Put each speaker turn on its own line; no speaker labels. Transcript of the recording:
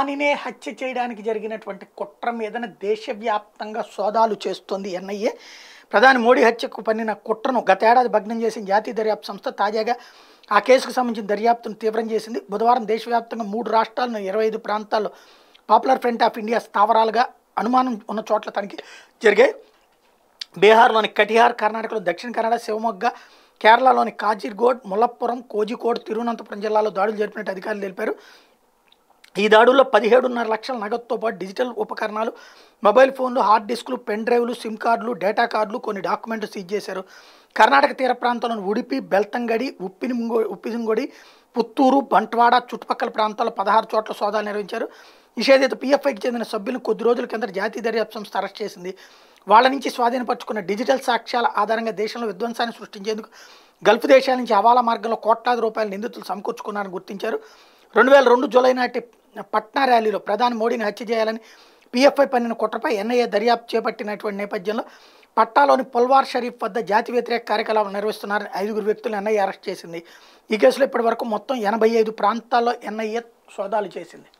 దానినే హత్య చేయడానికి జరిగినటువంటి కుట్ర మీదనే దేశవ్యాప్తంగా సోదాలు చేస్తోంది ఎన్ఐఏ ప్రధాని మోడీ హత్యకు పన్నిన కుట్రను గతేడాది భగ్నం చేసిన జాతీయ దర్యాప్తు సంస్థ తాజాగా ఆ కేసుకు సంబంధించిన దర్యాప్తును తీవ్రం చేసింది బుధవారం దేశవ్యాప్తంగా మూడు రాష్ట్రాలను ఇరవై ఐదు ప్రాంతాల్లో పాపులర్ ఫ్రంట్ ఆఫ్ ఇండియా స్థావరాలుగా అనుమానం ఉన్న చోట్ల తనిఖీ జరిగాయి బీహార్లోని కటిహార్ కర్ణాటకలో దక్షిణ కన్నడ శివమొగ్గ కేరళలోని కాజీర్గోడ్ ముల్లప్పురం కోజికోడ్ తిరువనంతపురం జిల్లాలో దాడులు జరిపినట్టు అధికారులు తెలిపారు ఈ దాడుల్లో పదిహేడున్నర లక్షల నగదుతో పాటు డిజిటల్ ఉపకరణాలు మొబైల్ ఫోన్లు హార్డ్ డిస్క్లు పెన్ డ్రైవ్లు సిమ్ కార్డులు డేటా కార్డులు కొన్ని డాక్యుమెంట్లు సీజ్ చేశారు కర్ణాటక తీర ప్రాంతంలోని ఉడిపి బెల్తంగడి ఉప్పినింగో ఉప్పిసింగొడి పుత్తూరు బంట్వాడ చుట్టుపక్కల ప్రాంతాల్లో పదహారు చోట్ల సోదాలు నిర్వహించారు నిషేధిత పిఎఫ్ఐకి చెందిన సభ్యులను కొద్ది రోజుల కింద జాతీయ దర్యాప్తు సంస్థ అరెస్ట్ చేసింది వాళ్ళ నుంచి స్వాధీనపరుచుకున్న డిజిటల్ సాక్ష్యాల ఆధారంగా దేశంలో విధ్వంసాన్ని సృష్టించేందుకు గల్ఫ్ దేశాల నుంచి హవాలా మార్గంలో కోట్లాది రూపాయల నిందితులు సమకూర్చుకున్నారని గుర్తించారు రెండు వేల రెండు జూలై నాటి పట్నా ర్యాలీలో ప్రధాని మోడీని హత్య చేయాలని పిఎఫ్ఐ పన్నిన కుట్రపై ఎన్ఐఏ దర్యాప్తు చేపట్టినటువంటి నేపథ్యంలో పట్టాలోని పుల్వార్ షరీఫ్ వద్ద జాతి వ్యతిరేక కార్యకలాపం నిర్వహిస్తున్నారని ఐదుగురు వ్యక్తులు ఎన్ఐఏ అరెస్ట్ చేసింది ఈ కేసులో ఇప్పటి వరకు మొత్తం ఎనభై ఐదు ప్రాంతాల్లో ఎన్ఐఏ సోదాలు చేసింది